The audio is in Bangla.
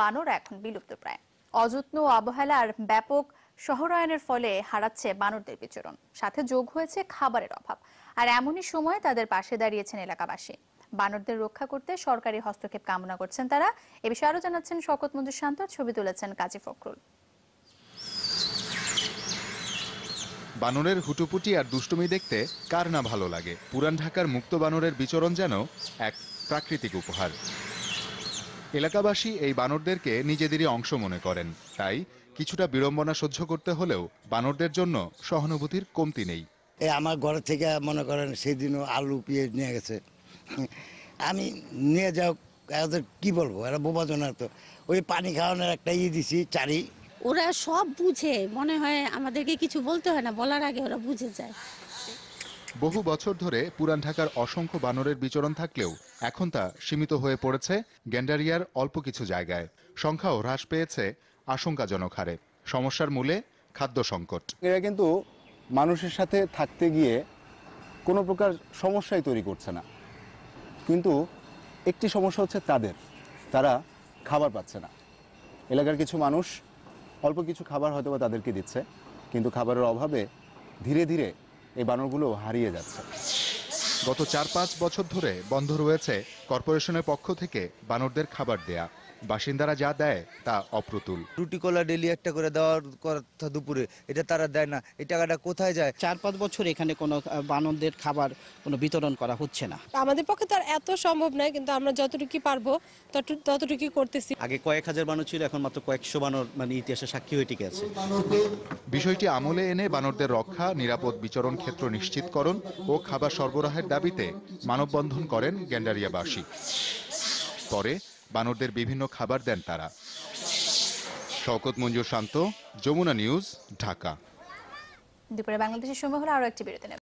বানর এখন বিলুপ্ত প্রায় অযত্ন অবহেলার ব্যাপক শহরায়নের ফলে হারাচ্ছে বানরদের বিচরণ সাথে যোগ হয়েছে খাবারের অভাব আর এমনই সময় তাদের পাশে দাঁড়িয়েছেন এলাকাবাসী বানরদের রক্ষা করতে সরকারি হস্তক্ষেপ কামনা করছেন তারা এ বিষয়ে আরো জানাচ্ছেন শকত মন্দির শান্ত ছবি তুলেছেন কাজী ফখরুল বানরের হুটুপুটি আর দুষ্টুমি দেখতে কার না ভালো লাগে পুরান ঢাকার মুক্ত বানরের বিচরণ যেন এক প্রাকৃতিক উপহার এলাকাবাসী এই বানরদেরকে নিজেদেরই অংশ মনে করেন তাই কিছুটা বিড়ম্বনা সহ্য করতে হলেও বানরদের জন্য সহানুভূতির কমতি নেই এ আমার ঘর থেকে মনে করেন সেদিনও আলু পেঁয়াজ নিয়ে গেছে আমি নিয়ে যাও এদের কি বলবো এরা বোবাজনা তো ওই পানি খাওয়ানোর একটা ইয়ে দিছি চারি ওরা সব বুঝে মনে হয় আমাদেরকে কিছু বলতে হয় না বলার আগে ওরা বুঝে যায় বহু বছর ধরে পুরান ঢাকার অসংখ্য বানরের বিচরণ থাকলেও এখন তা সীমিত হয়ে পড়েছে গ্যান্ডারিয়ার অল্প কিছু জায়গায় সংখ্যাও হ্রাস পেয়েছে আশঙ্কাজনক হারে সমস্যার মূলে খাদ্য সংকট এরা কিন্তু মানুষের সাথে থাকতে গিয়ে কোনো প্রকার সমস্যাই তৈরি করছে না কিন্তু একটি সমস্যা হচ্ছে তাদের তারা খাবার পাচ্ছে না এলাকার কিছু মানুষ অল্প কিছু খাবার হয়তো তাদেরকে দিচ্ছে কিন্তু খাবারের অভাবে ধীরে ধীরে এই বানরগুলো হারিয়ে যাচ্ছে গত চার পাঁচ বছর ধরে বন্ধ রয়েছে কর্পোরেশনের পক্ষ থেকে বানরদের খাবার দেয়া বাসিন্দারা যা দেয় তা অপ্রতুল রুটি কলা ডেলি একটা করে দেওয়ার কথা দুপুরে এটা তারা দেয় না এই টাকাটা কোথায় যায় চার পাঁচ বছর এখানে কোনো বানরদের খাবার কোনো বিতরণ করা হচ্ছে না আমাদের পক্ষে তো আর এত সম্ভব নয় কিন্তু আমরা যতটুকু পারবো ততটুকু করতেছি আগে কয়েক হাজার বানর ছিল এখন মাত্র কয়েকশো বানর মানে ইতিহাসে সাক্ষী হয়ে টিকে আছে বিষয়টি আমলে এনে বানরদের রক্ষা নিরাপদ বিচরণ ক্ষেত্র নিশ্চিতকরণ ও খাবার সরবরাহের দাবিতে মানববন্ধন করেন বাস খুশি পরে বানরদের বিভিন্ন খাবার দেন তারা শওকত মঞ্জুর শান্ত যমুনা নিউজ ঢাকা দুপুরে বাংলাদেশের সময় হলো আরও একটি বিরতি